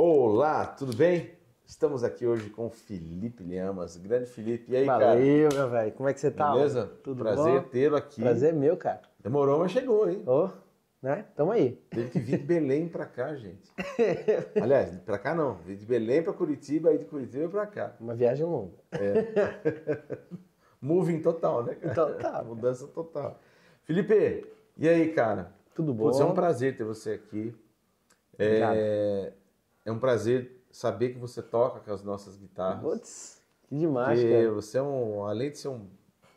Olá, tudo bem? Estamos aqui hoje com o Felipe Lhamas, grande Felipe. E aí, Valeu, cara? Valeu, meu velho. Como é que você tá? Beleza? Tudo Prazer tê-lo aqui. Prazer meu, cara. Demorou, mas chegou, hein? Ô, oh, né? Tamo aí. Teve que vir de Belém pra cá, gente. Aliás, pra cá não. Veio de Belém pra Curitiba e de Curitiba pra cá. Uma viagem longa. É. Moving total, né, cara? Total. Mudança total. Felipe, e aí, cara? Tudo bom? Putz, é um prazer ter você aqui. É, Obrigado. É... É um prazer saber que você toca com as nossas guitarras. Putz, que demais, que cara. Você é um, além de ser um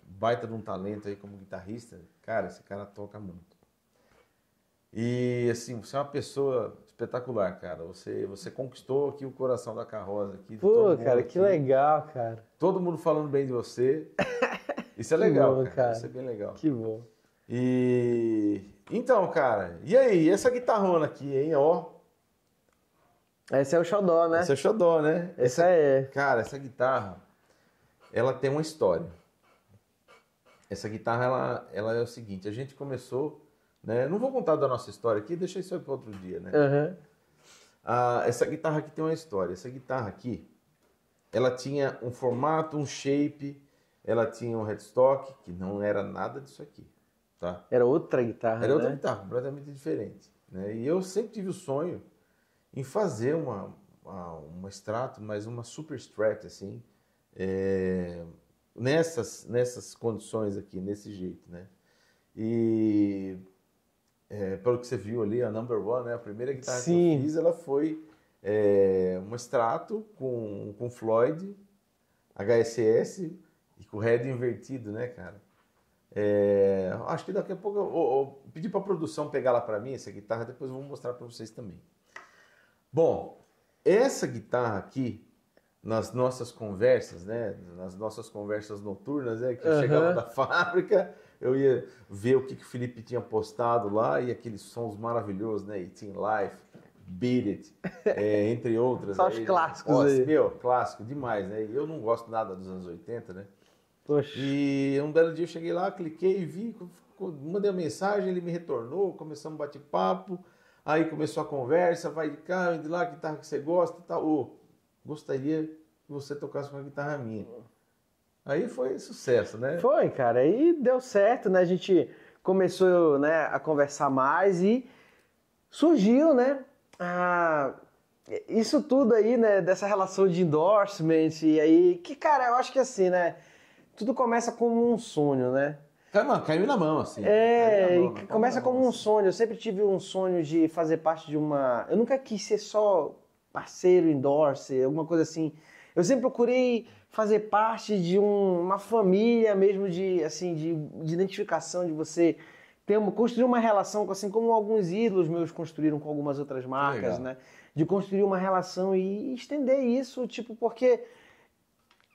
baita de um talento aí como guitarrista, cara, esse cara toca muito. E assim, você é uma pessoa espetacular, cara. Você, você conquistou aqui o coração da carroça aqui. Pô, cara, que legal, cara. Todo mundo falando bem de você. Isso é legal, bom, cara. Isso é bem legal. Que bom. E então, cara, e aí, essa guitarrona aqui, hein, ó. Esse é o xodó, né? Esse é o xodó, né? Esse essa, é. Cara, essa guitarra, ela tem uma história. Essa guitarra, ela, ela é o seguinte, a gente começou, né? Não vou contar da nossa história aqui, deixa isso aí para outro dia, né? Uhum. Ah, essa guitarra aqui tem uma história. Essa guitarra aqui, ela tinha um formato, um shape, ela tinha um headstock, que não era nada disso aqui, tá? Era outra guitarra, Era outra né? guitarra, completamente diferente. Né? E eu sempre tive o sonho em fazer uma, uma, uma extrato, mas uma super strat, assim, é, nessas, nessas condições aqui, nesse jeito, né? E é, pelo que você viu ali, a Number One, né, a primeira guitarra Sim. que eu fiz, ela foi é, um extrato com, com Floyd, HSS e com head invertido, né, cara? É, acho que daqui a pouco eu, eu, eu pedi para a produção pegar lá para mim essa guitarra, depois eu vou mostrar para vocês também. Bom, essa guitarra aqui, nas nossas conversas, né? Nas nossas conversas noturnas, né? Que eu uhum. chegava da fábrica, eu ia ver o que, que o Felipe tinha postado lá e aqueles sons maravilhosos, né? It's in Life, Beat It, é, entre outras. Só os né. clássicos Né? aí. Meu, clássico demais, né? Eu não gosto nada dos anos 80, né? Poxa. E um belo dia eu cheguei lá, cliquei e vi, mandei uma mensagem, ele me retornou, começamos um bate-papo Aí começou a conversa, vai de cá, vai de lá, que guitarra que você gosta e tal. Ô, gostaria que você tocasse com a guitarra minha. Aí foi sucesso, né? Foi, cara. Aí deu certo, né? A gente começou né, a conversar mais e surgiu, né? A... Isso tudo aí, né? Dessa relação de endorsement. E aí, que, cara, eu acho que assim, né? Tudo começa como um sonho, né? Caiu, me caiu na mão, assim. É, mão, começa como um sonho. Eu sempre tive um sonho de fazer parte de uma. Eu nunca quis ser só parceiro, endorse, alguma coisa assim. Eu sempre procurei fazer parte de um, uma família mesmo de, assim, de, de identificação, de você ter uma, construir uma relação, assim como alguns ídolos meus construíram com algumas outras marcas, né? De construir uma relação e estender isso, tipo, porque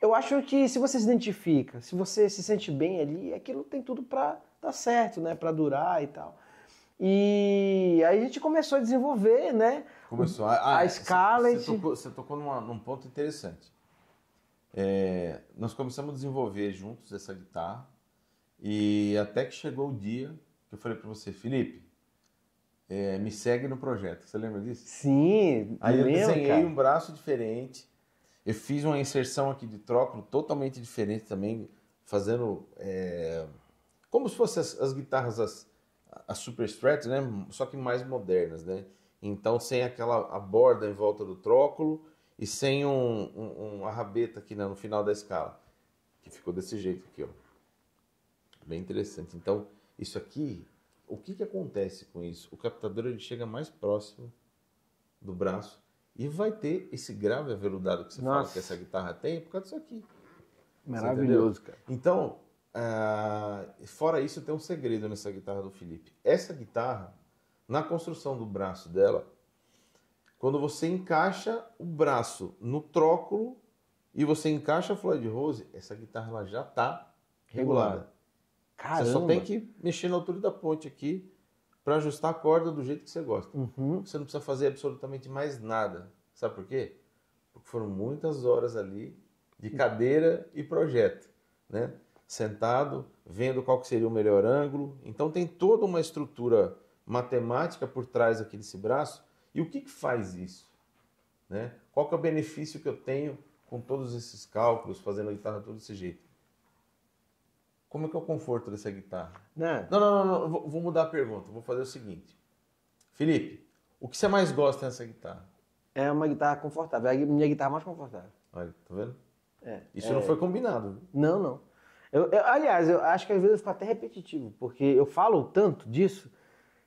eu acho que se você se identifica, se você se sente bem ali, aquilo tem tudo para dar certo, né? Para durar e tal. E aí a gente começou a desenvolver, né? Começou a, a ah, é, escala. Você, tocou, você tocou numa, num ponto interessante. É, nós começamos a desenvolver juntos essa guitarra e até que chegou o dia que eu falei para você, Felipe, é, me segue no projeto. Você lembra disso? Sim. Aí eu desenhei cara. um braço diferente eu fiz uma inserção aqui de tróculo totalmente diferente também, fazendo é, como se fossem as, as, guitarras, as, as Super Strat, né? Só que mais modernas, né? Então, sem aquela a borda em volta do tróculo e sem um, um, um arrabeta aqui né, no final da escala. Que ficou desse jeito aqui, ó. Bem interessante. Então, isso aqui, o que, que acontece com isso? O captador ele chega mais próximo do braço e vai ter esse grave aveludado que você Nossa. fala que essa guitarra tem por causa disso aqui. Maravilhoso, cara. Então, uh, fora isso, tem um segredo nessa guitarra do Felipe. Essa guitarra, na construção do braço dela, quando você encaixa o braço no tróculo e você encaixa a Floyd Rose, essa guitarra ela já está regulada. regulada. Caramba. Você só tem que mexer na altura da ponte aqui para ajustar a corda do jeito que você gosta. Uhum. Você não precisa fazer absolutamente mais nada. Sabe por quê? Porque foram muitas horas ali de cadeira e projeto, né? Sentado, vendo qual que seria o melhor ângulo. Então tem toda uma estrutura matemática por trás aqui desse braço. E o que, que faz isso? Né? Qual que é o benefício que eu tenho com todos esses cálculos, fazendo a guitarra todo desse jeito? Como é que é o conforto dessa guitarra? Né? Não, não, não, não, vou mudar a pergunta. Vou fazer o seguinte. Felipe, o que você mais gosta dessa guitarra? É uma guitarra confortável. É a minha guitarra mais confortável. Olha, tá vendo? É, Isso é... não foi combinado. Não, não. Eu, eu, aliás, eu acho que às vezes eu fico até repetitivo, porque eu falo tanto disso.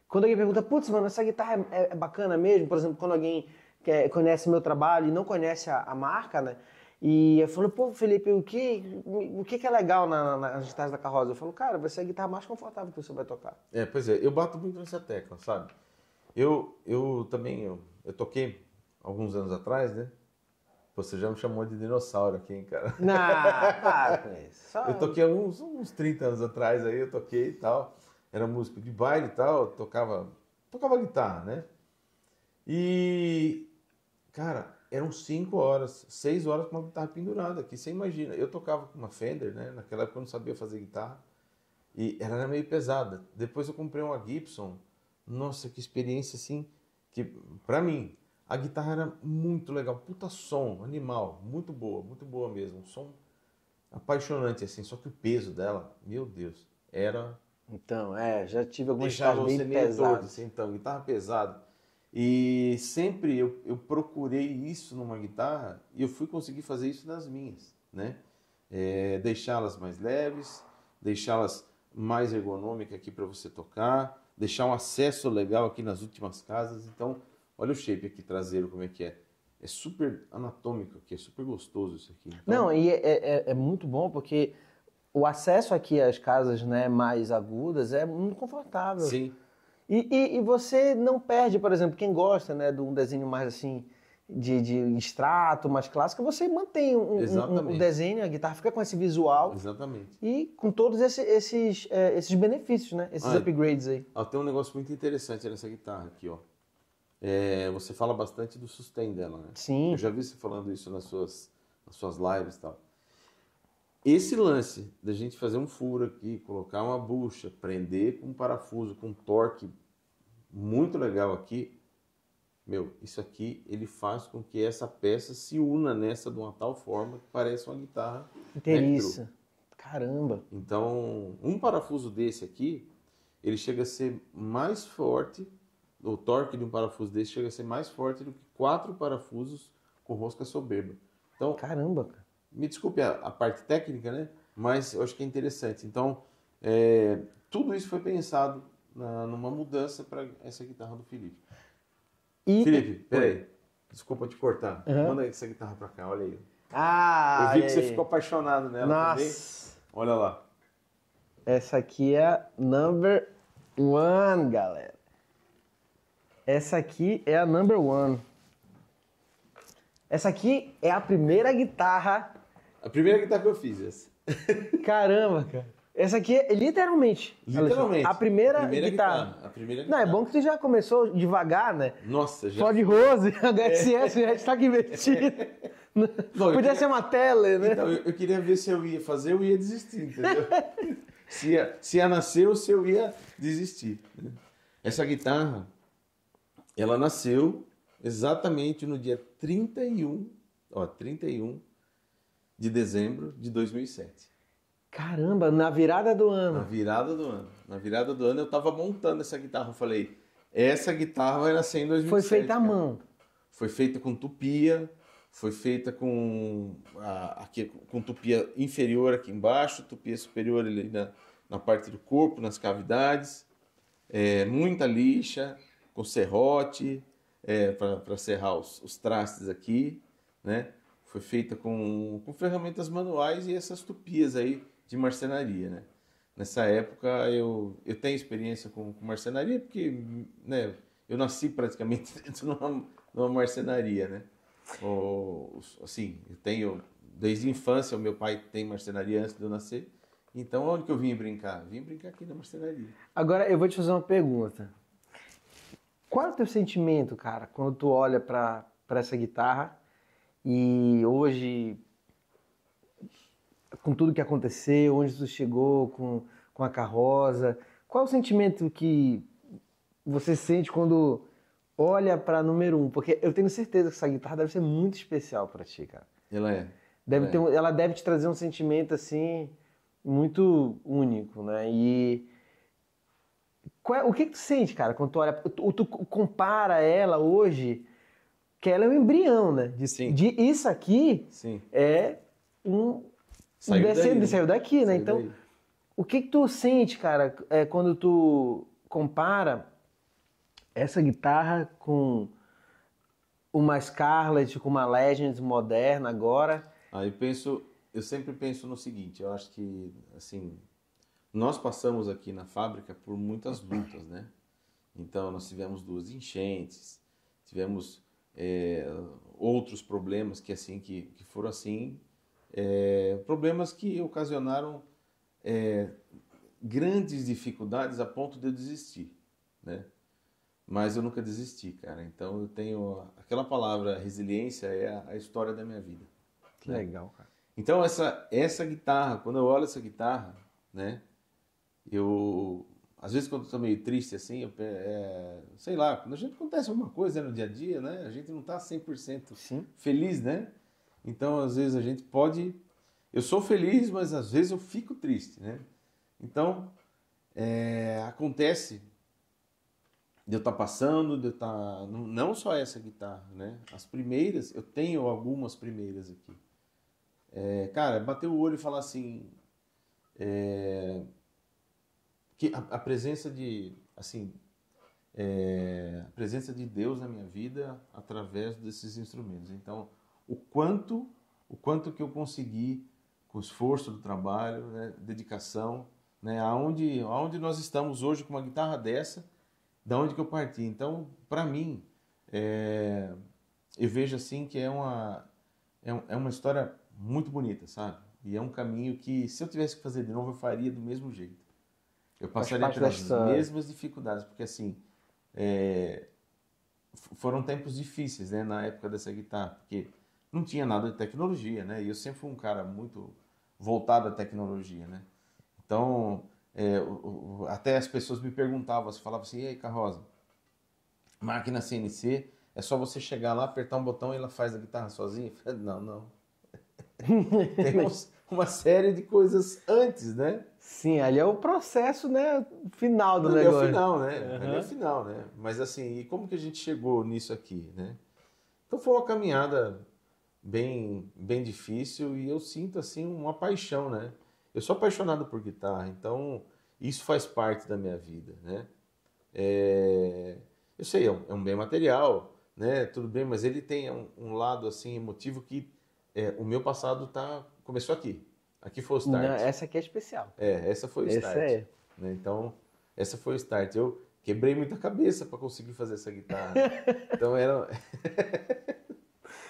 Quando alguém pergunta, putz, mano, essa guitarra é, é, bacana mesmo? Por exemplo, quando alguém quer, conhece meu trabalho e não conhece a, a marca, né? E eu falo, pô, Felipe, o que, o que, que é legal na, na, nas guitarras da carroça? Eu falo, cara, vai ser é a guitarra mais confortável que você vai tocar. É, pois é, eu bato muito nessa tecla, sabe? Eu, eu também, eu, eu toquei alguns anos atrás, né? Você já me chamou de dinossauro aqui, hein, cara? Não, para com isso. Eu toquei uns, uns 30 anos atrás aí, eu toquei e tal. Era músico de baile e tal, tocava, tocava guitarra, né? E, cara, eram 5 horas, 6 horas com uma guitarra pendurada, que você imagina. Eu tocava com uma Fender, né? Naquela época eu não sabia fazer guitarra. E ela era meio pesada. Depois eu comprei uma Gibson. Nossa, que experiência assim, que para mim a guitarra era muito legal, puta som, animal, muito boa, muito boa mesmo, um som apaixonante assim, só que o peso dela, meu Deus, era Então, é, já tive alguns guitarras bem pesadas. Assim, então, guitarra pesada e sempre eu, eu procurei isso numa guitarra e eu fui conseguir fazer isso nas minhas, né? É, deixá-las mais leves, deixá-las mais ergonômica aqui para você tocar, deixar um acesso legal aqui nas últimas casas. Então, olha o shape aqui traseiro como é que é. É super anatômico aqui, é super gostoso isso aqui. Então... Não, e é, é, é muito bom porque o acesso aqui às casas né, mais agudas é muito confortável. Sim. E, e, e, você não perde, por exemplo, quem gosta né, de um desenho mais assim, de, de extrato, mais clássico, você mantém um, um, um, desenho, a guitarra fica com esse visual. Exatamente. E com todos esse, esses, é, esses benefícios, né? Esses ah, upgrades aí. Ó, tem um negócio muito interessante nessa guitarra aqui, ó. É, você fala bastante do sustain dela, né? Sim. Eu já vi você falando isso nas suas, nas suas lives e tal esse lance da gente fazer um furo aqui, colocar uma bucha, prender com um parafuso, com um torque muito legal aqui, meu, isso aqui ele faz com que essa peça se una nessa de uma tal forma que parece uma guitarra. Inteiriça. Caramba. Então, um parafuso desse aqui, ele chega a ser mais forte, o torque de um parafuso desse chega a ser mais forte do que quatro parafusos com rosca soberba. Então, Caramba, cara. Me desculpe a, a parte técnica, né? Mas eu acho que é interessante. Então, é, tudo isso foi pensado na, numa mudança para essa guitarra do Felipe. E... Felipe, peraí. Desculpa te cortar. Uhum. Manda essa guitarra para cá, olha aí. Ah! Eu vi que você ficou apaixonado nela tá Nossa. também. Olha lá. Essa aqui é a number one, galera. Essa aqui é a number one. Essa aqui é a primeira guitarra a primeira guitarra que eu fiz, essa. Caramba, cara. Essa aqui é literalmente. Literalmente. A primeira, a primeira guitarra. guitarra. A primeira guitarra. Não, é bom que tu já começou devagar, né? Nossa, já. Só de Rose, HSS, é. hashtag invertido. Não, Podia queria... ser uma tele, né? Então, eu, eu, queria ver se eu ia fazer ou ia desistir, entendeu? se, ia, se ia nascer ou se eu ia desistir. Essa guitarra, ela nasceu exatamente no dia 31, ó, 31 de dezembro de 2007. Caramba, na virada do ano. Na virada do ano. Na virada do ano eu tava montando essa guitarra. Eu falei, essa guitarra vai nascer em 2007. Foi feita cara. à mão. Foi feita com tupia, foi feita com a, aqui, com tupia inferior aqui embaixo, tupia superior ali na, na parte do corpo, nas cavidades. É, muita lixa, com serrote, é, para serrar os, os trastes aqui, né? foi feita com, com ferramentas manuais e essas tupias aí de marcenaria, né? Nessa época eu, eu tenho experiência com, com marcenaria porque né, eu nasci praticamente dentro de uma, de uma marcenaria, né? Ou, assim, eu tenho desde a infância, o meu pai tem marcenaria antes de eu nascer. Então, onde que eu vim brincar? Vim brincar aqui na marcenaria. Agora, eu vou te fazer uma pergunta. Qual é o teu sentimento, cara, quando tu olha para essa guitarra e hoje, com tudo que aconteceu, onde você chegou com, com a carroça, qual é o sentimento que você sente quando olha para número um? Porque eu tenho certeza que essa guitarra deve ser muito especial para ti, cara. Ela é. Deve ela, ter, é. ela deve te trazer um sentimento assim muito único, né? E é, o que, que, tu sente, cara, quando tu olha, tu, tu compara ela hoje que ela é um embrião, né? De, Sim. de isso aqui Sim. é um saiu descendo, daí, né? saiu daqui, né? Saiu então, daí. o que, que tu sente, cara, é, quando tu compara essa guitarra com uma Scarlett, com uma Legends moderna agora? Aí penso, eu sempre penso no seguinte, eu acho que assim, nós passamos aqui na fábrica por muitas lutas, né? Então nós tivemos duas enchentes, tivemos é, outros problemas que assim que, que foram assim é, problemas que ocasionaram é, grandes dificuldades a ponto de eu desistir, né? Mas eu nunca desisti, cara. Então eu tenho aquela palavra resiliência é a, a história da minha vida. Que né? legal, cara. Então essa essa guitarra, quando eu olho essa guitarra, né? Eu às vezes quando eu estou meio triste assim, eu, é, sei lá, quando a gente acontece alguma coisa né, no dia a dia, né? A gente não está 100% Sim. feliz, né? Então, às vezes a gente pode eu sou feliz, mas às vezes eu fico triste, né? Então, é, acontece de eu estar tá passando, de eu estar... Tá, não só essa guitarra, né? As primeiras, eu tenho algumas primeiras aqui. É, cara, bater o olho e falar assim... É, que a, a presença de, assim, é, a presença de Deus na minha vida através desses instrumentos. Então, o quanto, o quanto que eu consegui com esforço do trabalho, né, dedicação, né, aonde, aonde nós estamos hoje com uma guitarra dessa, da onde que eu parti. Então, para mim, é, eu vejo assim que é uma é, é, uma história muito bonita, sabe? E é um caminho que se eu tivesse que fazer de novo eu faria do mesmo jeito. Eu passaria pelas dessa... mesmas dificuldades, porque assim, é... foram tempos difíceis, né, na época dessa guitarra, porque não tinha nada de tecnologia, né, e eu sempre fui um cara muito voltado à tecnologia, né. Então, é... até as pessoas me perguntavam, falavam assim, ei, Carrosa, máquina CNC, é só você chegar lá, apertar um botão e ela faz a guitarra sozinha? Não, não. tem, uns, uma série de coisas antes, né? Sim, ali é o processo, né, final do ali negócio. É o final, né? Uhum. Ali é o final, né? Mas assim, e como que a gente chegou nisso aqui, né? Então foi uma caminhada bem, bem difícil e eu sinto assim uma paixão, né? Eu sou apaixonado por guitarra, então isso faz parte da minha vida, né? É... Eu sei, é um, é um, bem material, né? Tudo bem, mas ele tem um, um lado assim emotivo que é, o meu passado está começou aqui. Aqui foi o start. Não, essa aqui é especial. É, essa foi o essa start. É. Né? Então, essa foi o start. Eu quebrei muita cabeça para conseguir fazer essa guitarra. então era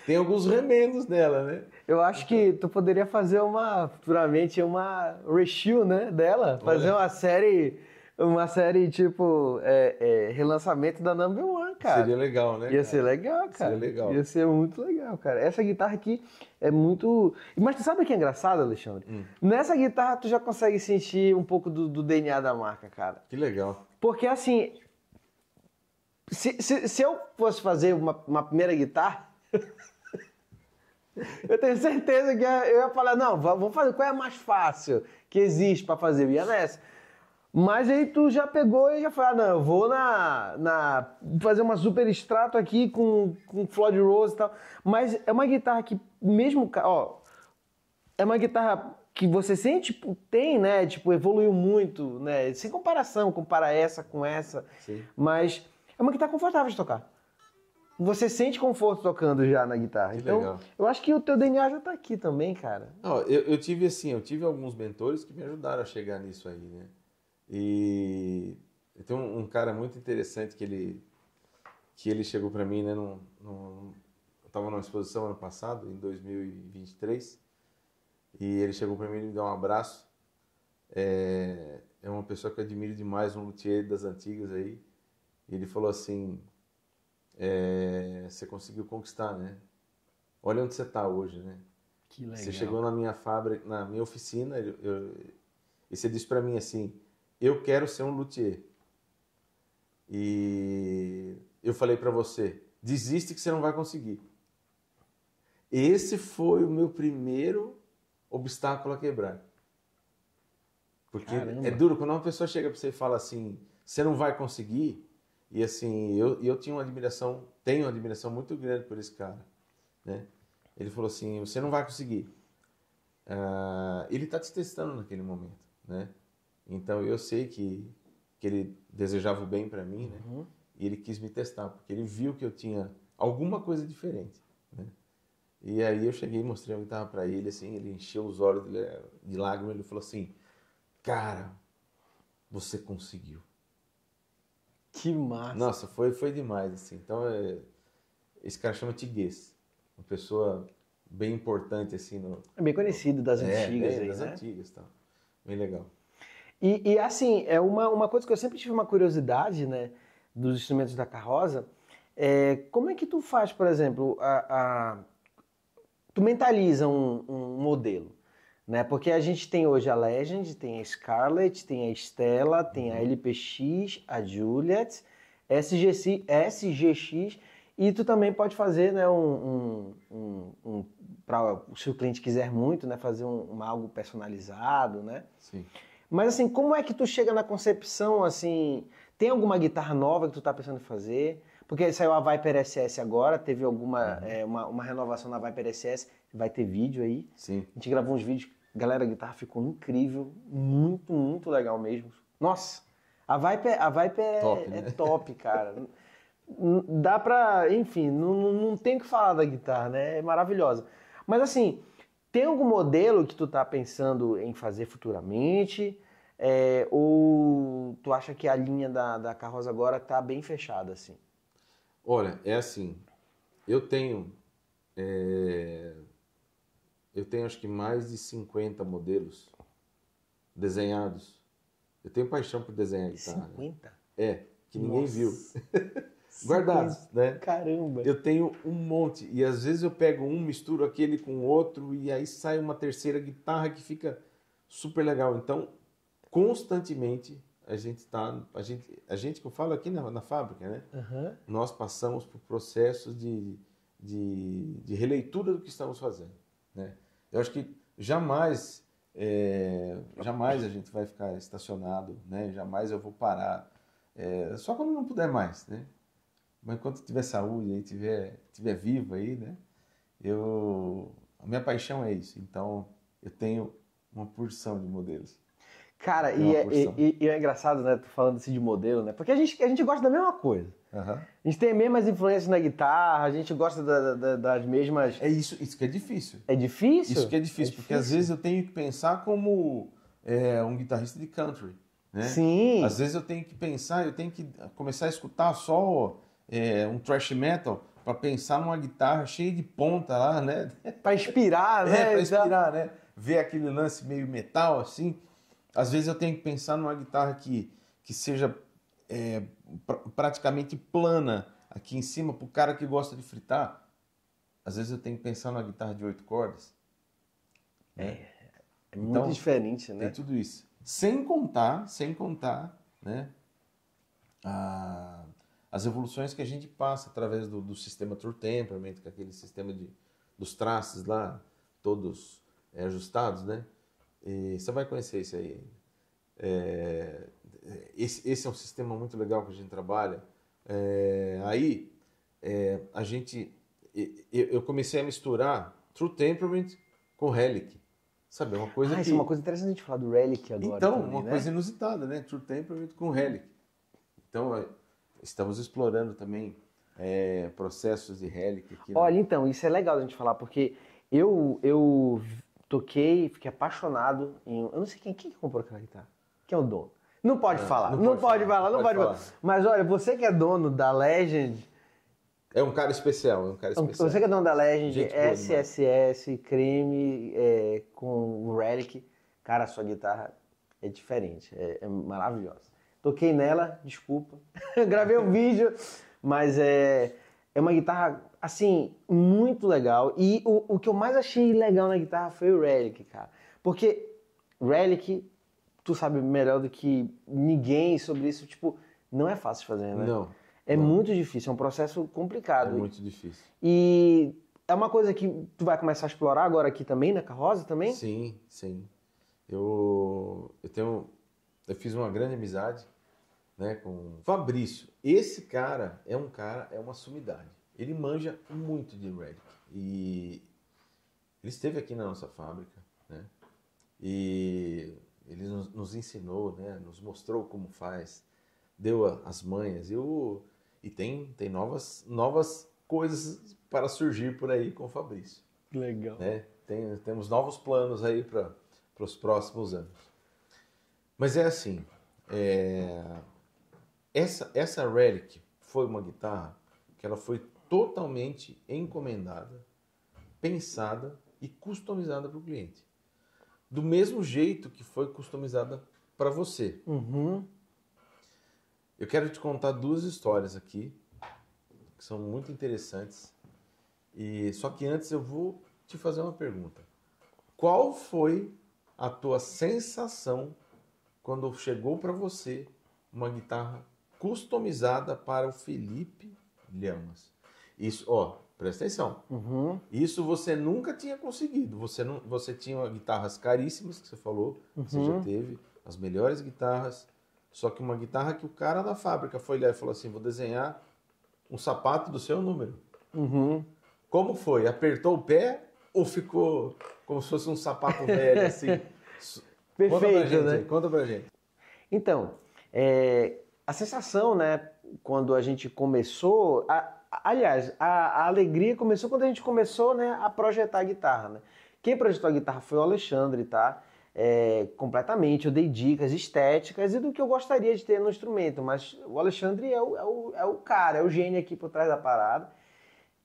Tem alguns remendos nela, né? Eu acho que tu poderia fazer uma futuramente uma reshoot, né, dela, fazer Olha. uma série uma série tipo é, é, relançamento da Number One, cara. Seria legal, né? Ia cara? ser legal, cara. Seria legal. Ia ser muito legal, cara. Essa guitarra aqui é muito. Mas tu sabe o que é engraçado, Alexandre? Hum. Nessa guitarra tu já consegue sentir um pouco do, do DNA da marca, cara. Que legal. Porque assim. Se, se, se eu fosse fazer uma, uma primeira guitarra. eu tenho certeza que eu ia falar, não, vamos fazer, qual é a mais fácil que existe para fazer? Eu nessa. Mas aí tu já pegou e já falou, ah, não, eu vou na, na fazer uma super extrato aqui com, com Floyd Rose e tal. Mas é uma guitarra que mesmo, ó, é uma guitarra que você sente, tipo, tem, né, tipo, evoluiu muito, né, sem comparação, compara essa com essa, Sim. mas é uma guitarra confortável de tocar. Você sente conforto tocando já na guitarra. Que então, legal. eu acho que o teu DNA já tá aqui também, cara. Não, eu, eu tive assim, eu tive alguns mentores que me ajudaram a chegar nisso aí, né. E tem um, um cara muito interessante que ele, que ele chegou para mim, né? Num, num, eu estava numa exposição ano passado, em 2023, e ele chegou para mim e me deu um abraço. É, é uma pessoa que eu admiro demais, um luthier das antigas aí. E ele falou assim: é, Você conseguiu conquistar, né? Olha onde você está hoje, né? Que legal. Você chegou na minha fábrica, na minha oficina, eu, eu, e você disse para mim assim: eu quero ser um luthier. E eu falei para você, desiste que você não vai conseguir. Esse foi o meu primeiro obstáculo a quebrar. Porque Caramba. é duro quando uma pessoa chega para você e fala assim, você não vai conseguir. E assim, eu, eu tinha uma admiração, tenho uma admiração muito grande por esse cara, né? Ele falou assim, você não vai conseguir. Uh, ele está te testando naquele momento, né? Então eu sei que, que ele desejava o bem para mim, né? Uhum. E ele quis me testar, porque ele viu que eu tinha alguma coisa diferente, né? E aí eu cheguei e mostrei a guitarra para ele, assim, ele encheu os olhos eh, de lágrimas, ele falou assim, cara, você conseguiu. Que massa! Nossa, foi, foi demais, assim. Então, é, esse cara chama Tigues, uma pessoa bem importante, assim. No, é bem conhecido das é, antigas, é, aí, das né? antigas, tal. Bem legal. E, e, assim, é uma, uma coisa que eu sempre tive uma curiosidade, né, dos instrumentos da carroça. É, como é que tu faz, por exemplo, a, a tu mentaliza um, um, modelo, né? Porque a gente tem hoje a Legend, tem a Scarlett, tem a Stella, tem a uhum. LPX, a Juliet, SGC, SGX, e tu também pode fazer, né, um, um, um pra, se o cliente quiser muito, né, fazer um, algo personalizado, né? Sim. Mas assim, como é que tu chega na concepção, assim, tem alguma guitarra nova que tu tá pensando em fazer? Porque saiu a Viper SS agora, teve alguma, uhum. é, uma, uma, renovação na Viper SS, vai ter vídeo aí. Sim. A gente gravou uns vídeos, galera, a guitarra ficou incrível, muito, muito legal mesmo. Nossa, a Viper, a Viper é top, é, né? é top, cara. Dá pra, enfim, não, não, não tem o que falar da guitarra, né? É maravilhosa. Mas assim, tem algum modelo que tu tá pensando em fazer futuramente? É, ou tu acha que a linha da, da carroça agora tá bem fechada, assim? Olha, é assim, eu tenho... É, eu tenho acho que mais de 50 modelos desenhados. Eu tenho paixão por desenhar guitarra. 50? Né? É, que ninguém viu. guardados, né? Caramba! Eu tenho um monte. E às vezes eu pego um, misturo aquele com outro, e aí sai uma terceira guitarra que fica super legal. Então, constantemente a gente está. A gente, a gente que eu falo aqui na, na fábrica, né? Uhum. Nós passamos por processos de, de, de, releitura do que estamos fazendo. Né? Eu acho que jamais. É, jamais a gente vai ficar estacionado, né? Jamais eu vou parar. É, só quando não puder mais, né? mas enquanto tiver saúde aí, tiver, tiver vivo aí, né? Eu, a minha paixão é isso. Então, eu tenho uma porção de modelos. Cara, e é, e, e é, engraçado, né? tô falando assim de modelo, né? Porque a gente, a gente gosta da mesma coisa. Uhum. A gente tem as mesmas influências na guitarra, a gente gosta da, da, das mesmas. É isso, isso que é difícil. É difícil? Isso que é difícil, é porque difícil. às vezes eu tenho que pensar como é, um guitarrista de country. Né? Sim. Às vezes eu tenho que pensar, eu tenho que começar a escutar só é, um thrash metal para pensar numa guitarra cheia de ponta lá, né? É para inspirar, é, né? É, para inspirar, né? Ver aquele lance meio metal assim. Às vezes eu tenho que pensar numa guitarra que, que seja é, pr praticamente plana aqui em cima para o cara que gosta de fritar. Às vezes eu tenho que pensar numa guitarra de oito cordas. É, né? é muito então, diferente, né? Tem tudo isso. Sem contar, sem contar, né? A as evoluções que a gente passa através do, do sistema True Temperament, que é aquele sistema de, dos traços lá, todos é, ajustados, né? E você vai conhecer isso aí. É, esse, esse, é um sistema muito legal que a gente trabalha. É, aí, é, a gente... Eu comecei a misturar True Temperament com Relic. Sabe, é uma coisa ah, isso que... é uma coisa interessante a gente falar do Relic agora. Então, também, uma né? coisa inusitada, né? True Temperament com Relic. Então, é, estamos explorando também é, processos de relic aqui. Né? Olha, então, isso é legal a gente falar, porque eu, eu toquei, fiquei apaixonado em. Eu não sei quem, quem que comprou aquela guitarra? Quem é o dono? Não pode é, falar, não, pode, falar, não pode, falar. Mas olha, você que é dono da Legend. É um cara especial, é um cara especial. Você que é dono da Legend, Gente SSS, boa, creme é, com o Relic, cara, sua guitarra é diferente, é, é maravilhosa. Toquei nela, desculpa. Gravei um vídeo, mas é, é uma guitarra, assim, muito legal. E o, o que eu mais achei legal na guitarra foi o Relic, cara. Porque Relic, tu sabe melhor do que ninguém sobre isso, tipo, não é fácil fazer, né? Não. É não. muito difícil, é um processo complicado. É muito difícil. E é uma coisa que tu vai começar a explorar agora aqui também, na né? carroça também? Sim, sim. Eu, eu tenho eu fiz uma grande amizade né, com Fabrício. Esse cara é um cara, é uma sumidade. Ele manja muito de Redick. E ele esteve aqui na nossa fábrica, né? E ele nos, nos ensinou, né? Nos mostrou como faz, deu as manhas. e tem, tem novas, novas coisas para surgir por aí com o Fabrício. Legal. Né? Tem, temos novos planos aí para os próximos anos. Mas é assim, é... essa, essa Relic foi uma guitarra que ela foi totalmente encomendada, pensada e customizada para o cliente. Do mesmo jeito que foi customizada para você. Uhum. Eu quero te contar duas histórias aqui que são muito interessantes. E só que antes eu vou te fazer uma pergunta. Qual foi a tua sensação quando chegou para você uma guitarra customizada para o Felipe Lhamas. Isso, ó, presta atenção. Uhum. Isso você nunca tinha conseguido. Você não, você tinha guitarras caríssimas que você falou, uhum. você já uhum. teve as melhores guitarras, só que uma guitarra que o cara da fábrica foi lá e falou assim, vou desenhar um sapato do seu número. Uhum. Como foi? Apertou o pé ou ficou como se fosse um sapato velho assim? Perfeito, conta pra gente, né? Conta pra gente. Então, é, a sensação, né, quando a gente começou, a, aliás, a, a, alegria começou quando a gente começou, né, a projetar a guitarra, né? Quem projetou a guitarra foi o Alexandre, tá? É, completamente, eu dei dicas estéticas e do que eu gostaria de ter no instrumento, mas o Alexandre é o, é o, é o cara, é o gênio aqui por trás da parada.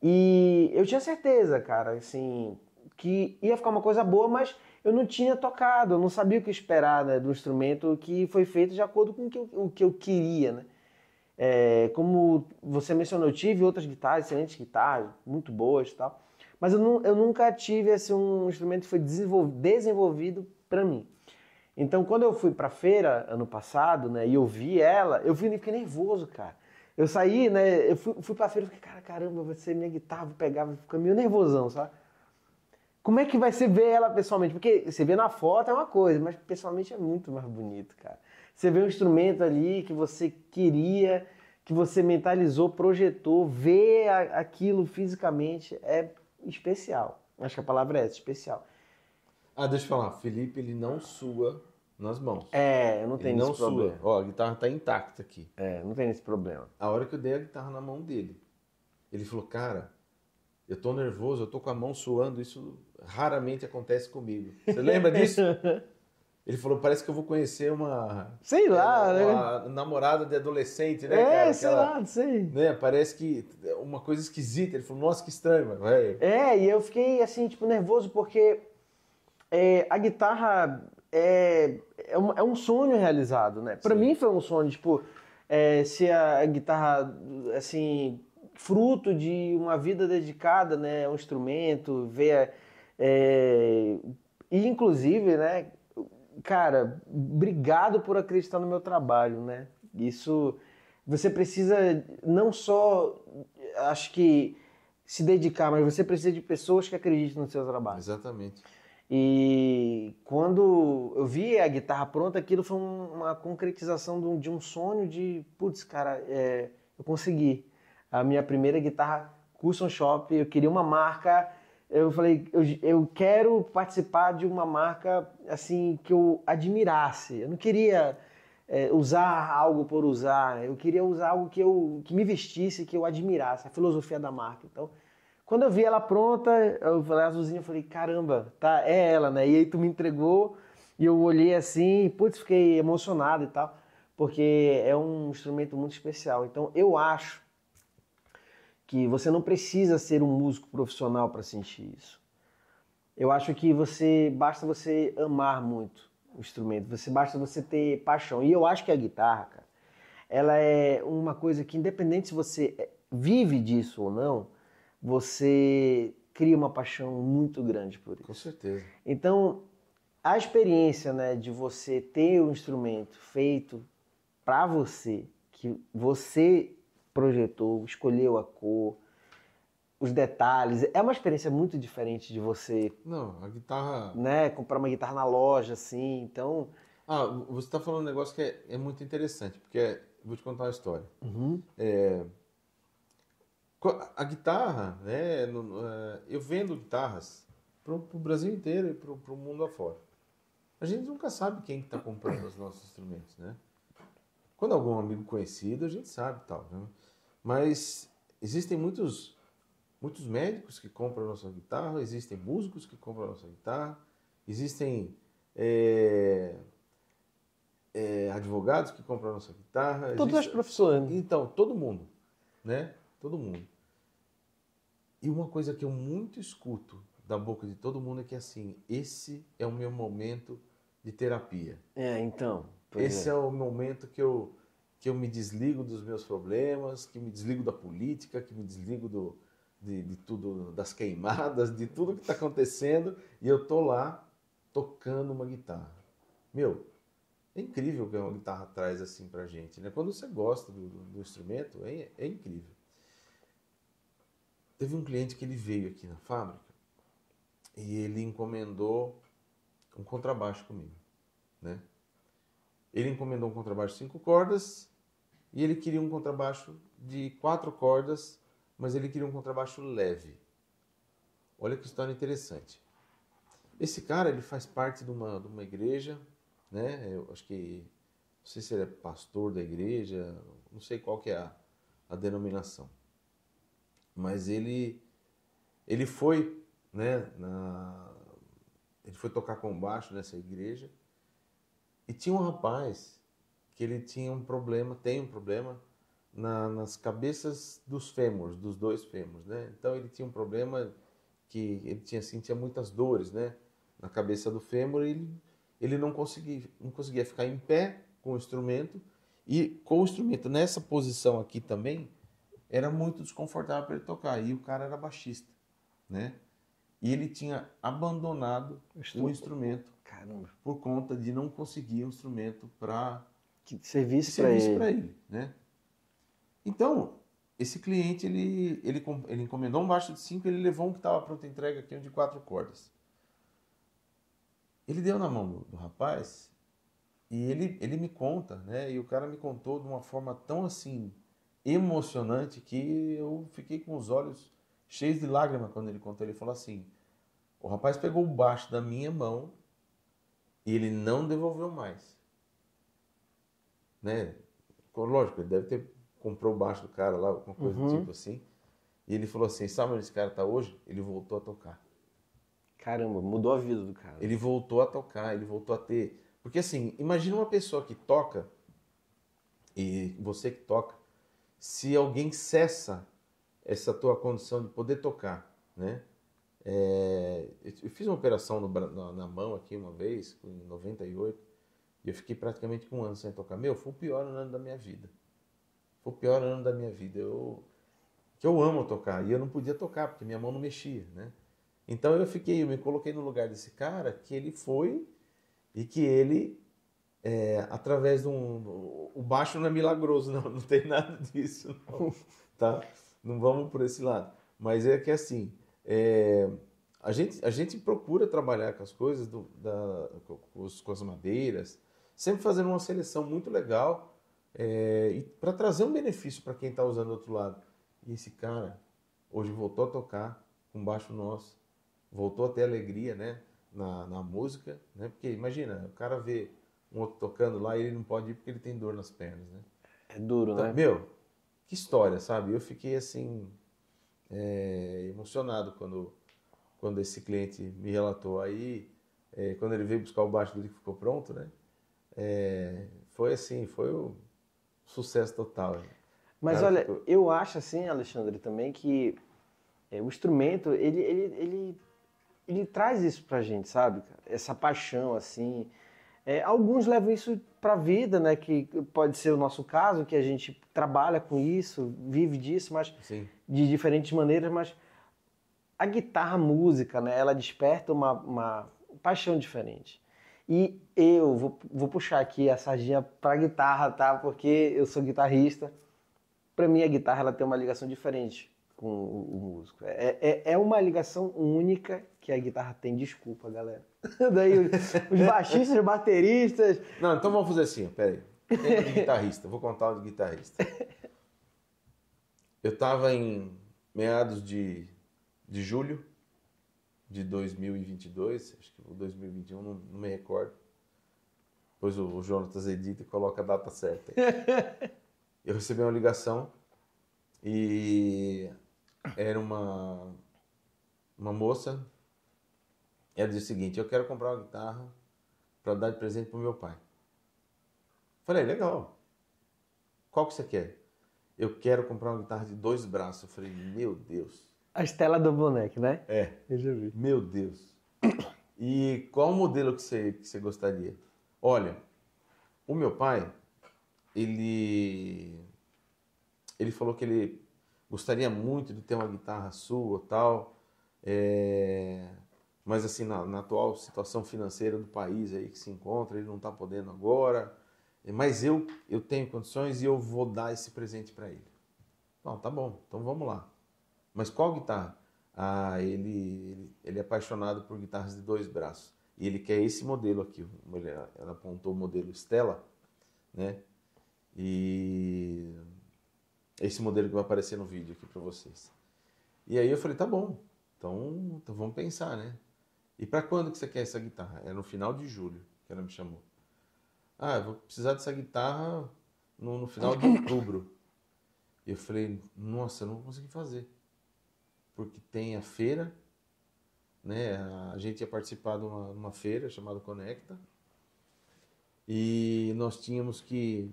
E eu tinha certeza, cara, assim, que ia ficar uma coisa boa, mas eu não tinha tocado, eu não sabia o que esperar né, do instrumento que foi feito de acordo com o que eu, o que eu queria. Né? É, como você mencionou, eu tive outras guitarras, excelentes guitarras, muito boas e tal, mas eu, não, eu nunca tive assim, um instrumento que foi desenvolvido, desenvolvido para mim. Então, quando eu fui para feira ano passado, né, e eu vi ela, eu vi, fiquei nervoso, cara. Eu saí, né, eu fui, fui para feira e fiquei, cara, caramba, você ser minha guitarra, eu pegar, meio nervosão, sabe? Como é que vai ser ver ela pessoalmente? Porque você vê na foto é uma coisa, mas pessoalmente é muito mais bonito, cara. Você vê um instrumento ali que você queria, que você mentalizou, projetou, ver aquilo fisicamente é especial. Acho que a palavra é essa, especial. Ah, deixa eu falar, Felipe, ele não sua nas mãos. É, eu não tenho ele não Sua. Ó, a guitarra tá intacta aqui. É, não tem esse problema. A hora que eu dei a guitarra na mão dele, ele falou, cara, eu tô nervoso, eu tô com a mão suando, isso raramente acontece comigo. Você lembra disso? Ele falou, parece que eu vou conhecer uma. Sei lá, uma, né? uma né? namorada de adolescente, né, é, cara? Sei lá, não sei. Né, parece que uma coisa esquisita. Ele falou, nossa, que estranho, mano. É, e eu fiquei assim, tipo, nervoso porque é, a guitarra é, é, um, é um sonho realizado, né? Pra Sim. mim foi um sonho, tipo, é, se a guitarra, assim, fruto de uma vida dedicada, né? Um instrumento, ver é, e inclusive, né, cara, obrigado por acreditar no meu trabalho, né? Isso você precisa não só acho que se dedicar, mas você precisa de pessoas que acreditem no seu trabalho. Exatamente. E quando eu vi a guitarra pronta, aquilo foi uma concretização de um sonho de, putz, cara, é, eu consegui. A minha primeira guitarra Custom Shop, eu queria uma marca eu falei, eu, eu quero participar de uma marca assim que eu admirasse. Eu não queria é, usar algo por usar, né? eu queria usar algo que eu que me vestisse, que eu admirasse, a filosofia da marca. Então, quando eu vi ela pronta, eu falei azulzinha, eu falei, caramba, tá, é ela, né? E aí tu me entregou e eu olhei assim, e, putz, fiquei emocionado e tal, porque é um instrumento muito especial. Então, eu acho que você não precisa ser um músico profissional para sentir isso. Eu acho que você basta você amar muito o instrumento, você basta você ter paixão. E eu acho que a guitarra, cara, ela é uma coisa que independente se você eh, vive disso ou não, você cria uma paixão muito grande por isso. Com certeza. Então, a experiência, né, de você ter o um instrumento feito para você, que você projetou, escolheu a cor, os detalhes. É uma experiência muito diferente de você. Não, a guitarra. Né, comprar uma guitarra na loja, assim. Então. Ah, você está falando um negócio que é, é muito interessante, porque é, vou te contar uma história. Uhum. É, a guitarra, né, no, é, eu vendo guitarras para o Brasil inteiro e para o mundo afora. A gente nunca sabe quem está comprando os nossos instrumentos, né? Quando algum amigo conhecido, a gente sabe tal. Né? Mas existem muitos, muitos médicos que compram a nossa guitarra, existem músicos que compram a nossa guitarra, existem é, é, advogados que compram a nossa guitarra. Todas então, existe... as profissões. Né? Então, todo mundo, né? Todo mundo. E uma coisa que eu muito escuto da boca de todo mundo é que assim, esse é o meu momento de terapia. É, então. Esse é. é o momento que eu que eu me desligo dos meus problemas, que me desligo da política, que me desligo do, de, de tudo, das queimadas, de tudo que está acontecendo, e eu tô lá tocando uma guitarra. Meu, é incrível o que uma guitarra traz assim para gente, né? Quando você gosta do, do instrumento, é, é incrível. Teve um cliente que ele veio aqui na fábrica e ele encomendou um contrabaixo comigo, né? Ele encomendou um contrabaixo de cinco cordas e ele queria um contrabaixo de quatro cordas, mas ele queria um contrabaixo leve. Olha que história interessante. Esse cara ele faz parte de uma, de uma igreja, né? Eu acho que não sei se ele é pastor da igreja, não sei qual que é a, a denominação, mas ele ele foi, né? Na, ele foi tocar com baixo nessa igreja e tinha um rapaz que ele tinha um problema, tem um problema na, nas cabeças dos fêmures, dos dois fêmures, né? Então ele tinha um problema que ele tinha sentia assim, muitas dores, né? Na cabeça do fêmur, ele ele não conseguia não conseguia ficar em pé com o instrumento e com o instrumento nessa posição aqui também era muito desconfortável para ele tocar e o cara era baixista, né? E ele tinha abandonado o instrumento Caramba. por conta de não conseguir um instrumento para que serviço para ele. ele. né? Então, esse cliente ele, ele, ele encomendou um baixo de cinco, ele levou um que estava pronto entrega aqui, um de quatro cordas. Ele deu na mão do, do, rapaz e ele, ele me conta, né? E o cara me contou de uma forma tão assim emocionante que eu fiquei com os olhos cheios de lágrima quando ele contou. Ele falou assim: o rapaz pegou o baixo da minha mão e ele não devolveu mais. Né? Lógico, ele deve ter comprou o baixo do cara lá, alguma coisa uhum. tipo assim. E ele falou assim: sabe onde esse cara tá hoje? Ele voltou a tocar. Caramba, mudou a vida do cara. Ele voltou a tocar, ele voltou a ter. Porque assim, imagina uma pessoa que toca, e você que toca, se alguém cessa essa tua condição de poder tocar, né? É, eu fiz uma operação no, na, na, mão aqui uma vez, em 98, e eu fiquei praticamente um ano sem tocar. Meu, foi o pior ano da minha vida. Foi o pior ano da minha vida. Eu, que eu amo tocar, e eu não podia tocar, porque minha mão não mexia, né? Então eu fiquei, eu me coloquei no lugar desse cara que ele foi e que ele, é, através de um. O baixo não é milagroso, não, não tem nada disso, não, tá? Não vamos por esse lado. Mas é que assim é, a, gente, a gente procura trabalhar com as coisas, do, da, com, as madeiras, sempre fazendo uma seleção muito legal é, e para trazer um benefício para quem está usando do outro lado. E esse cara hoje voltou a tocar com baixo nosso, voltou a ter alegria né, na, na música, né, porque imagina, o cara vê um outro tocando lá e ele não pode ir porque ele tem dor nas pernas. Né? É duro, então, né? Meu, que história, sabe? Eu fiquei assim é, emocionado quando, quando esse cliente me relatou. Aí, é, quando ele veio buscar o baixo dele que ficou pronto, né? É, foi assim, foi um sucesso total. Né. Mas Cara, olha, ficou... eu acho assim, Alexandre, também que é, o instrumento, ele, ele, ele, ele traz isso pra gente, sabe? Essa paixão, assim, é, alguns levam isso para a vida, né? Que pode ser o nosso caso, que a gente trabalha com isso, vive disso, mas Sim. de diferentes maneiras. Mas a guitarra, a música, né? Ela desperta uma, uma paixão diferente. E eu vou, vou puxar aqui a sardinha para guitarra, tá? Porque eu sou guitarrista. Para mim, a guitarra ela tem uma ligação diferente com o, o músico. É, é, é uma ligação única que a guitarra tem desculpa, galera. Daí os baixistas, bateristas. Não, então vamos fazer assim, peraí. Tem de guitarrista, vou contar o de guitarrista. Eu tava em meados de, de julho de 2022, acho que 2021, não, não me recordo. Depois o, o Jonatas edita e coloca a data certa. Eu recebi uma ligação e era uma, uma moça ela disse o seguinte: Eu quero comprar uma guitarra para dar de presente para o meu pai. Falei: Legal. Qual que você quer? Eu quero comprar uma guitarra de dois braços. Eu falei: Meu Deus. A Estela do Boneco, né? É. Eu já vi. Meu Deus. E qual o modelo que você, que você gostaria? Olha, o meu pai, ele. Ele falou que ele gostaria muito de ter uma guitarra sua tal. É, mas assim, na, na atual situação financeira do país aí que se encontra, ele não está podendo agora. É, mas eu, eu tenho condições e eu vou dar esse presente para ele. Não, tá bom, então vamos lá. Mas qual guitarra? Ah, ele, ele, ele é apaixonado por guitarras de dois braços. E ele quer esse modelo aqui. Ela apontou o modelo Stella, né? E esse modelo que vai aparecer no vídeo aqui para vocês. E aí eu falei, tá bom, então, então vamos pensar, né? E para quando que você quer essa guitarra? É no final de julho que ela me chamou. Ah, eu vou precisar dessa guitarra no, no final de outubro. E eu falei, nossa, eu não conseguir fazer. Porque tem a feira, né? A gente ia participar de uma, uma feira chamada Conecta. E nós tínhamos que,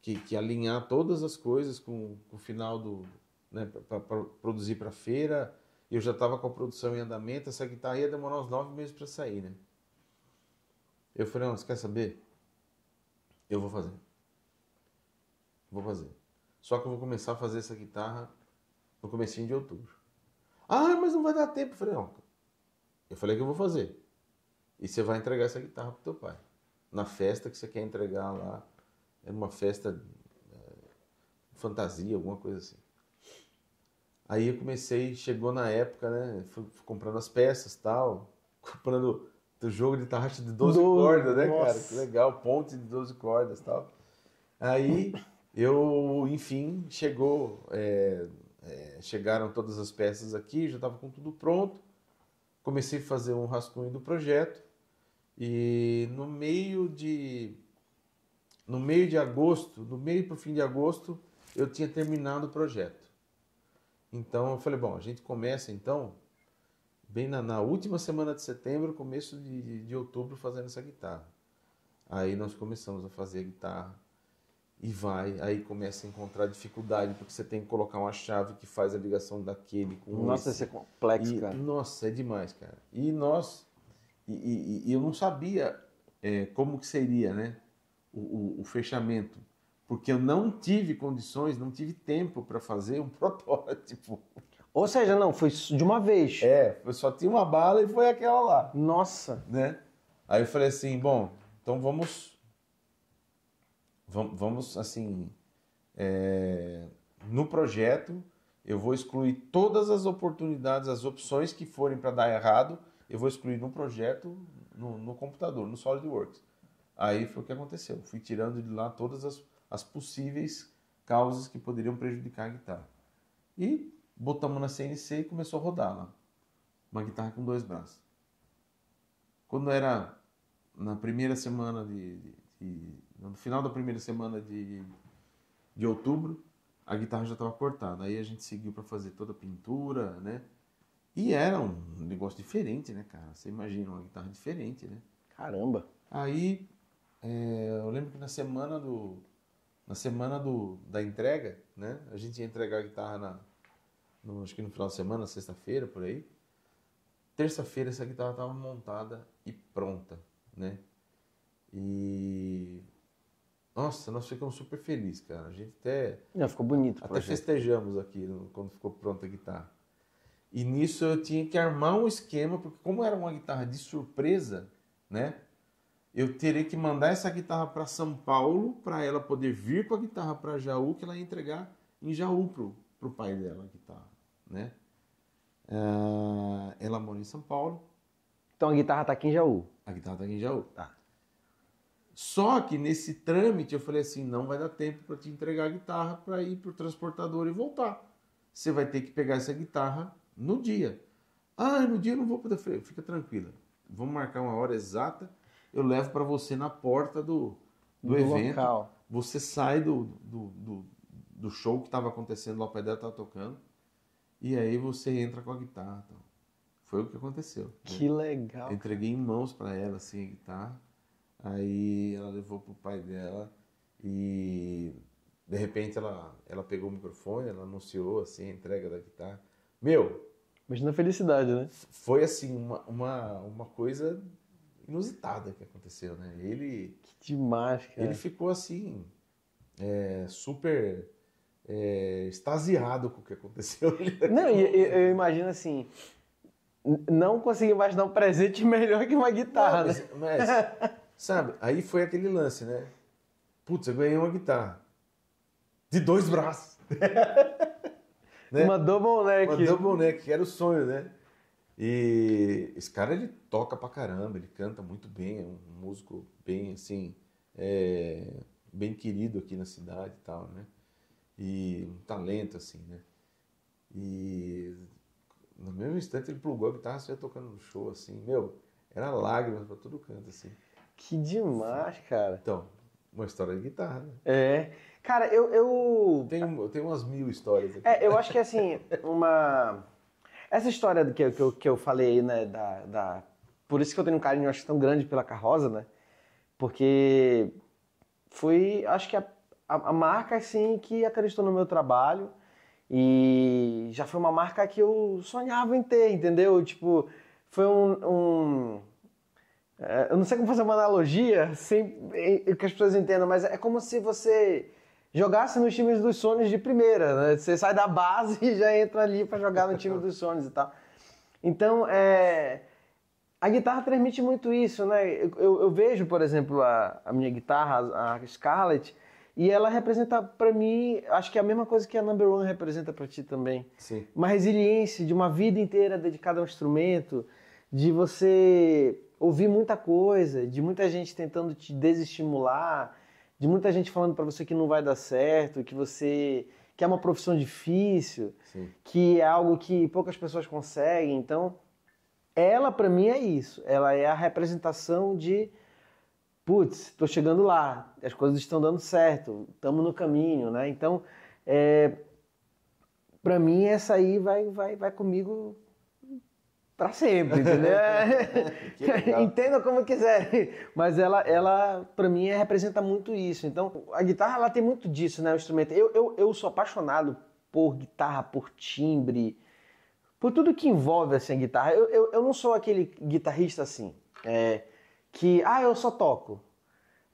que, que alinhar todas as coisas com, com o final do. Né, para produzir para a feira eu já estava com a produção em andamento, essa guitarra ia demorar uns nove meses para sair, né? Eu falei, não, você quer saber? Eu vou fazer. Vou fazer. Só que eu vou começar a fazer essa guitarra no comecinho de outubro. Ah, mas não vai dar tempo. Eu falei, não. Eu falei que eu vou fazer. E você vai entregar essa guitarra pro teu pai. Na festa que você quer entregar lá. é uma festa é, fantasia, alguma coisa assim. Aí eu comecei, chegou na época, né? Fui, fui comprando as peças tal, comprando do jogo de tarraxa de 12 do... cordas, né, Nossa. cara? Que legal, ponte de 12 cordas tal. Aí eu, enfim, chegou, é, é, chegaram todas as peças aqui, já estava com tudo pronto. Comecei a fazer um rascunho do projeto e no meio de no meio de agosto, no meio para o fim de agosto, eu tinha terminado o projeto. Então eu falei, bom, a gente começa então, bem na, na última semana de setembro, começo de, de, outubro, fazendo essa guitarra. Aí nós começamos a fazer a guitarra e vai, aí começa a encontrar dificuldade, porque você tem que colocar uma chave que faz a ligação daquele com Nossa, esse. isso é complexo, e, cara. Nossa, é demais, cara. E nós, e, e, e eu não sabia é, como que seria, né, o, o, o fechamento porque eu não tive condições, não tive tempo para fazer um protótipo. Ou seja, não, foi de uma vez. É, eu só tinha uma bala e foi aquela lá. Nossa! Né? Aí eu falei assim, bom, então vamos... Vamos, assim... É, no projeto, eu vou excluir todas as oportunidades, as opções que forem para dar errado, eu vou excluir no projeto, no, no computador, no SolidWorks. Aí foi o que aconteceu. Fui tirando de lá todas as as possíveis causas que poderiam prejudicar a guitarra. E botamos na CNC e começou a rodar lá. Uma guitarra com dois braços. Quando era na primeira semana de, de, de no final da primeira semana de, de outubro, a guitarra já estava cortada. Aí a gente seguiu para fazer toda a pintura, né? E era um negócio diferente, né, cara? Você imagina uma guitarra diferente, né? Caramba! Aí é, eu lembro que na semana do na semana do, da entrega, né? A gente ia entregar a guitarra na, no, acho que no final de semana, sexta-feira, por aí. Terça-feira essa guitarra estava montada e pronta, né? E nossa, nós ficamos super felizes, cara. A gente até Não, ficou bonito. Até projeto. festejamos aqui quando ficou pronta a guitarra. E nisso eu tinha que armar um esquema, porque como era uma guitarra de surpresa, né? eu terei que mandar essa guitarra para São Paulo para ela poder vir com a guitarra para Jaú, que ela ia entregar em Jaú pro, pro pai dela a guitarra, né? Uh, ela mora em São Paulo. Então a guitarra tá aqui em Jaú. A guitarra tá aqui em Jaú. Tá. Só que nesse trâmite eu falei assim, não vai dar tempo para te entregar a guitarra para ir pro transportador e voltar. Você vai ter que pegar essa guitarra no dia. Ah, no dia eu não vou poder. Fica tranquila. Vamos marcar uma hora exata eu levo para você na porta do, do, do evento. Local. Você sai do, do, do, do show que estava acontecendo lá, o dela tava tocando, e aí você entra com a guitarra. Então. Foi o que aconteceu. Né? Que legal. entreguei em mãos para ela assim, a guitarra. Aí ela levou pro pai dela e de repente ela, ela pegou o microfone, ela anunciou assim a entrega da guitarra. Meu! Imagina a felicidade, né? Foi assim, uma, uma, uma coisa inusitada que aconteceu, né? Ele. Que demais, cara. Ele ficou assim, é, super é, extasiado com o que aconteceu. Não, eu, né? eu imagino assim. Não consegui mais dar um presente melhor que uma guitarra. Não, né? mas, mas, sabe, aí foi aquele lance, né? Putz, eu ganhei uma guitarra. De dois braços. né? Uma double neck. Uma double neck, que era o sonho, né? E esse cara, ele toca pra caramba, ele canta muito bem, é um músico bem, assim, é, bem querido aqui na cidade e tal, né? E um talento, assim, né? E no mesmo instante ele plugou a guitarra, saiu tocando no show, assim, meu, era lágrimas pra todo canto, assim. Que demais, cara. Então, uma história de guitarra, né? É. Cara, eu. eu... Tem, eu tenho umas mil histórias aqui. É, eu acho que, assim, uma essa história que eu, que eu, que eu falei aí, né, da, da... Por isso que eu tenho um carinho, acho, tão grande pela carroça, né? Porque foi, acho que a, a, a marca, assim, que acreditou no meu trabalho e já foi uma marca que eu sonhava em ter, entendeu? Tipo, foi um... um é, eu não sei como fazer uma analogia sem assim, que as pessoas entendam, mas é como se você jogasse nos times dos sonhos de primeira, né? Você sai da base e já entra ali para jogar no time dos sonhos e tal. Então, é... a guitarra transmite muito isso, né? Eu, eu vejo, por exemplo, a, a minha guitarra, a, Scarlet, Scarlett, e ela representa para mim, acho que é a mesma coisa que a Number One representa para ti também. Sim. Uma resiliência de uma vida inteira dedicada ao instrumento, de você ouvir muita coisa, de muita gente tentando te desestimular, de muita gente falando para você que não vai dar certo, que você que é uma profissão difícil, Sim. que é algo que poucas pessoas conseguem. Então, ela para mim é isso. Ela é a representação de putz, estou chegando lá, as coisas estão dando certo, estamos no caminho, né? Então, é, para mim essa aí vai vai vai comigo para sempre, entendeu? É. Entenda como quiser, mas ela, ela para mim, representa muito isso. Então, a guitarra ela tem muito disso, né? O instrumento. Eu, eu, eu sou apaixonado por guitarra, por timbre, por tudo que envolve assim a guitarra. Eu, eu, eu não sou aquele guitarrista assim, é, que ah eu só toco.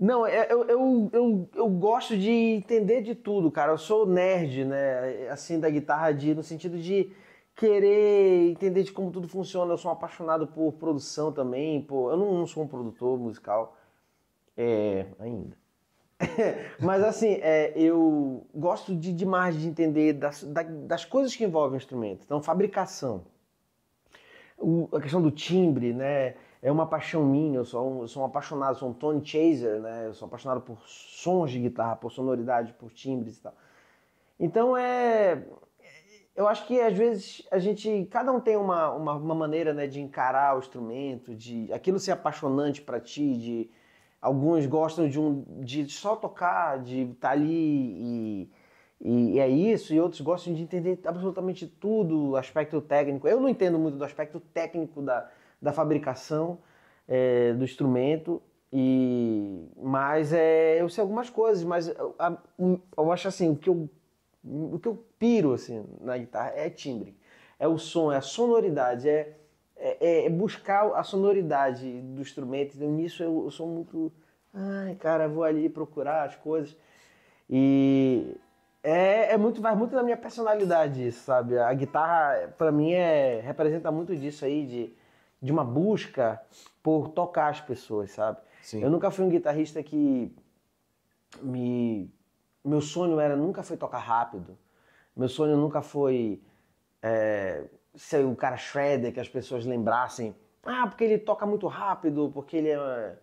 Não, é, eu, eu, eu, eu gosto de entender de tudo, cara. Eu sou nerd, né? Assim da guitarra de no sentido de querer entender de como tudo funciona. Eu sou um apaixonado por produção também. Por... Eu não, não sou um produtor musical é, ainda. Mas assim, é, eu gosto de, demais de entender das, das coisas que envolvem o instrumento. Então, fabricação. O, a questão do timbre, né? É uma paixão minha, eu sou, um, eu sou um apaixonado, sou um Tony Chaser, né? Eu sou apaixonado por sons de guitarra, por sonoridade, por timbres e tal. Então é, eu acho que às vezes a gente, cada um tem uma, uma, uma maneira né, de encarar o instrumento, de aquilo ser apaixonante para ti, de alguns gostam de um de só tocar, de estar tá ali e, e, e, é isso, e outros gostam de entender absolutamente tudo, aspecto técnico. Eu não entendo muito do aspecto técnico da, da fabricação é, do instrumento, e mas é, eu sei algumas coisas, mas eu, eu acho assim, o que eu o que eu piro assim na guitarra é timbre, é o som, é a sonoridade, é, é, é, é buscar a sonoridade do instrumento. Então, nisso eu, eu sou muito, ai cara, vou ali procurar as coisas e é, é, muito vai muito da minha personalidade isso, sabe? A guitarra para mim é representa muito disso aí de, de uma busca por tocar as pessoas, sabe? Sim. Eu nunca fui um guitarrista que me meu sonho era nunca foi tocar rápido. Meu sonho nunca foi é, ser o cara shredder que as pessoas lembrassem. Ah, porque ele toca muito rápido, porque ele é,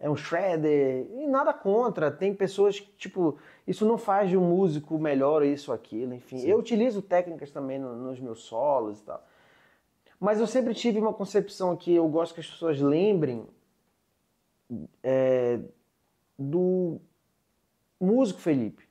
é um shredder. E nada contra. Tem pessoas que, tipo, isso não faz de um músico melhor isso aquilo. Enfim, Sim. eu utilizo técnicas também nos meus solos e tal. Mas eu sempre tive uma concepção que eu gosto que as pessoas lembrem é, do músico, Felipe,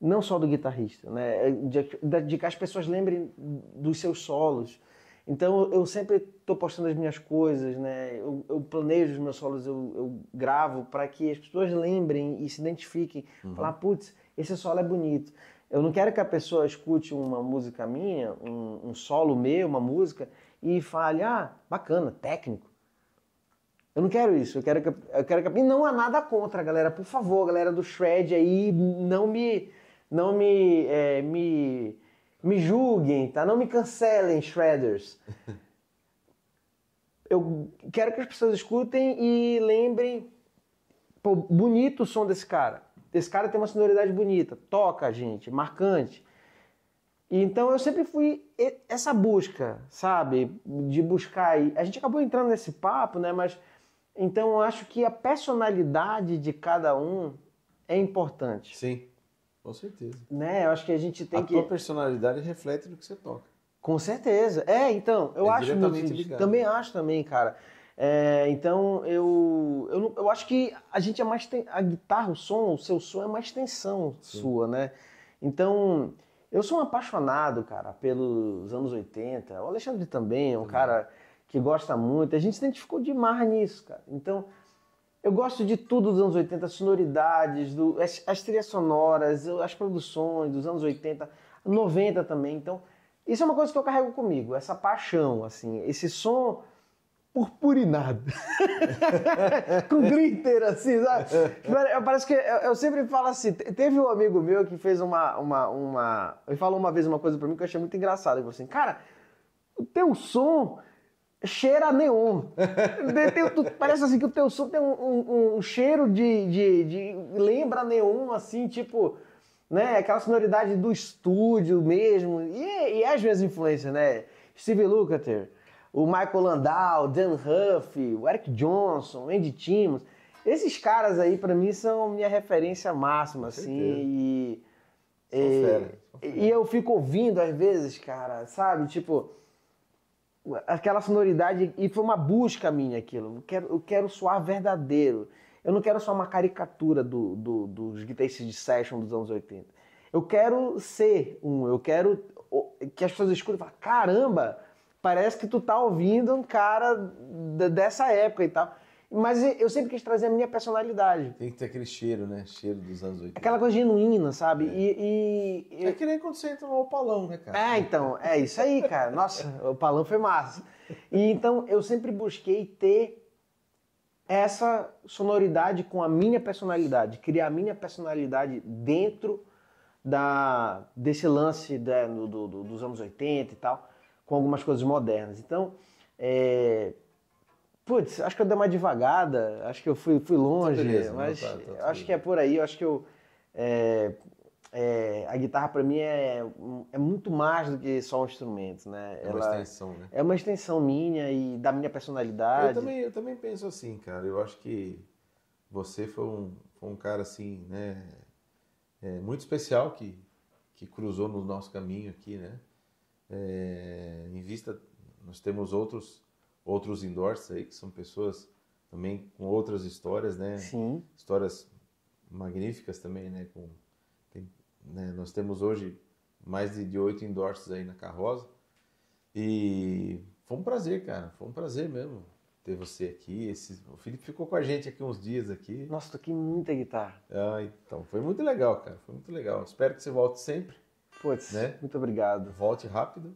não só do guitarrista, né? É de, de, que as pessoas lembrem dos seus solos. Então eu sempre estou postando as minhas coisas, né? Eu, eu planejo os meus solos, eu, eu gravo para que as pessoas lembrem e se identifiquem. Uhum. Falar, putz, esse solo é bonito. Eu não quero que a pessoa escute uma música minha, um, um solo meu, uma música, e fale, ah, bacana, técnico. Eu não quero isso, eu quero que. Eu quero que e não há nada contra, galera. Por favor, galera do Shred aí, não me. Não me. É, me, me julguem, tá? Não me cancelem, Shredders. eu quero que as pessoas escutem e lembrem. Pô, bonito o som desse cara. Esse cara tem uma sonoridade bonita, toca, gente, marcante. Então eu sempre fui essa busca, sabe? De buscar. E a gente acabou entrando nesse papo, né? Mas então eu acho que a personalidade de cada um é importante. Sim, com certeza. Né? Eu acho que a gente tem a que. A tua personalidade reflete no que você toca. Com certeza. É, então, eu é acho muito. Também acho também, cara. É, então eu, eu, eu acho que a gente é mais. Ten... A guitarra, o som, o seu som é mais tensão Sim. sua, né? Então, eu sou um apaixonado, cara, pelos anos 80. O Alexandre também é um também. cara que gosta muito. A gente se identificou demais nisso, cara. Então, eu gosto de tudo dos anos 80, as sonoridades, do, as, as trilhas sonoras, as produções dos anos 80, 90 também. Então, isso é uma coisa que eu carrego comigo, essa paixão, assim, esse som purpurinado. Com glitter, assim, sabe? Parece que eu, eu, sempre falo assim. Teve um amigo meu que fez uma. uma, uma ele falou uma vez uma coisa pra mim que eu achei muito engraçado. Ele falou assim: Cara, o teu som cheira a neon. tem, tu, parece assim que o teu som tem um, um, um cheiro de, de, de, lembra neon, assim, tipo, né? Aquela sonoridade do estúdio mesmo. E, e as minhas influências, né? Steve Lukather, o Michael Landau, Dan Huff, o Eric Johnson, Andy Timmons. Esses caras aí, para mim, são minha referência máxima, assim. E, e, fera. e eu fico ouvindo às vezes, cara, sabe? Tipo, aquela sonoridade e foi uma busca minha aquilo. Eu quero, eu quero soar verdadeiro. Eu não quero só uma caricatura do, do, dos guitarristas de session dos anos 80. Eu quero ser um, eu quero que as pessoas escutem e falem, caramba, parece que tu tá ouvindo um cara dessa época e tal. Mas eu sempre quis trazer a minha personalidade. Tem que ter aquele cheiro, né? Cheiro dos anos 80. Aquela coisa genuína, sabe? É. E, e, e, É que nem quando você entra no Opalão, né, cara? É, então, é isso aí, cara. Nossa, o Opalão foi massa. E então eu sempre busquei ter essa sonoridade com a minha personalidade, criar a minha personalidade dentro da desse lance né, da, do, do, dos anos 80 e tal, com algumas coisas modernas. Então, é, Putz, acho que eu dei uma devagada, acho que eu fui, fui então, longe, beleza, mas tá, tá, acho que é por aí, acho que eu. É, é, a guitarra para mim é, é muito mais do que só um instrumento, né? É Ela uma extensão, né? É uma extensão minha e da minha personalidade. Eu também, eu também penso assim, cara. Eu acho que você foi um, foi um cara assim, né? É, muito especial que, que cruzou no nosso caminho aqui, né? É, em vista, nós temos outros outros indoors aí, que são pessoas também com outras histórias, né? Sim. Histórias magníficas também, né? Com, tem, né? Nós temos hoje mais de oito endorses aí na carroça. E foi um prazer, cara. Foi um prazer mesmo ter você aqui. Esse, o Felipe ficou com a gente aqui uns dias aqui. Nossa, toquei muita guitarra. Ah, então, foi muito legal, cara. Foi muito legal. Espero que você volte sempre. Putz, né? muito obrigado. Volte rápido.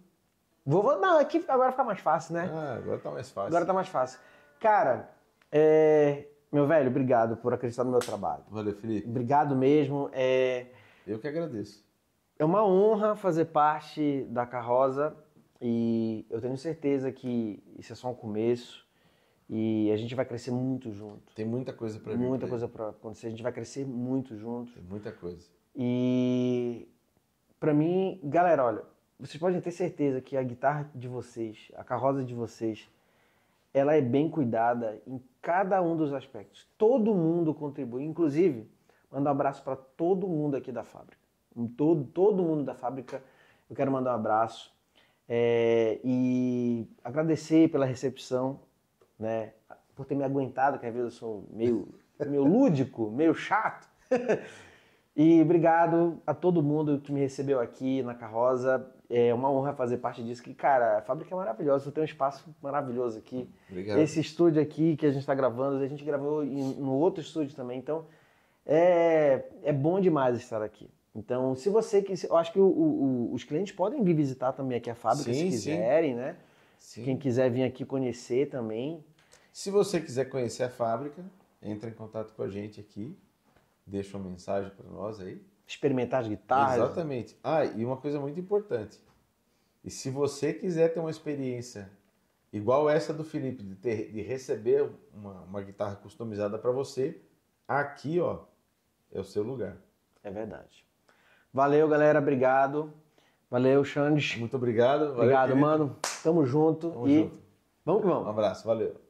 Vou, vou, não, aqui agora fica mais fácil, né? Ah, agora tá mais fácil. Agora tá mais fácil. Cara, é, meu velho, obrigado por acreditar no meu trabalho. Valeu, Felipe. Obrigado mesmo. É, Eu que agradeço. É uma honra fazer parte da Carrosa e eu tenho certeza que isso é só um começo e a gente vai crescer muito junto. Tem muita coisa para mim. Muita coisa para acontecer. A gente vai crescer muito junto. Tem muita coisa. E para mim, galera, olha, vocês podem ter certeza que a guitarra de vocês, a carroça de vocês, ela é bem cuidada em cada um dos aspectos. Todo mundo contribui, inclusive, mando um abraço para todo mundo aqui da fábrica. Em todo, todo mundo da fábrica, eu quero mandar um abraço é, e agradecer pela recepção, né, por ter me aguentado, que às vezes eu sou meio, meio lúdico, meio chato. e obrigado a todo mundo que me recebeu aqui na Carrosa. É uma honra fazer parte disso. Que, cara, a fábrica é maravilhosa, você tem um espaço maravilhoso aqui. Obrigado. Esse estúdio aqui que a gente está gravando, a gente gravou em, no outro estúdio também, então é, é bom demais estar aqui. Então, se você que eu acho que o, o, os clientes podem vir visitar também aqui a fábrica sim, se quiserem, sim. né? Sim. Quem quiser vir aqui conhecer também. Se você quiser conhecer a fábrica, entre em contato com a gente aqui, deixa uma mensagem para nós aí experimentar as guitarras. Exatamente. Ah, e uma coisa muito importante. E se você quiser ter uma experiência igual essa do Felipe, de, ter, de receber uma, uma guitarra customizada para você, aqui ó, é o seu lugar. É verdade. Valeu, galera. Obrigado. Valeu, Xandes. Muito obrigado. Valeu, obrigado, querido. mano. Tamo junto. Tamo e junto. vamos que vamos. Um abraço. Valeu.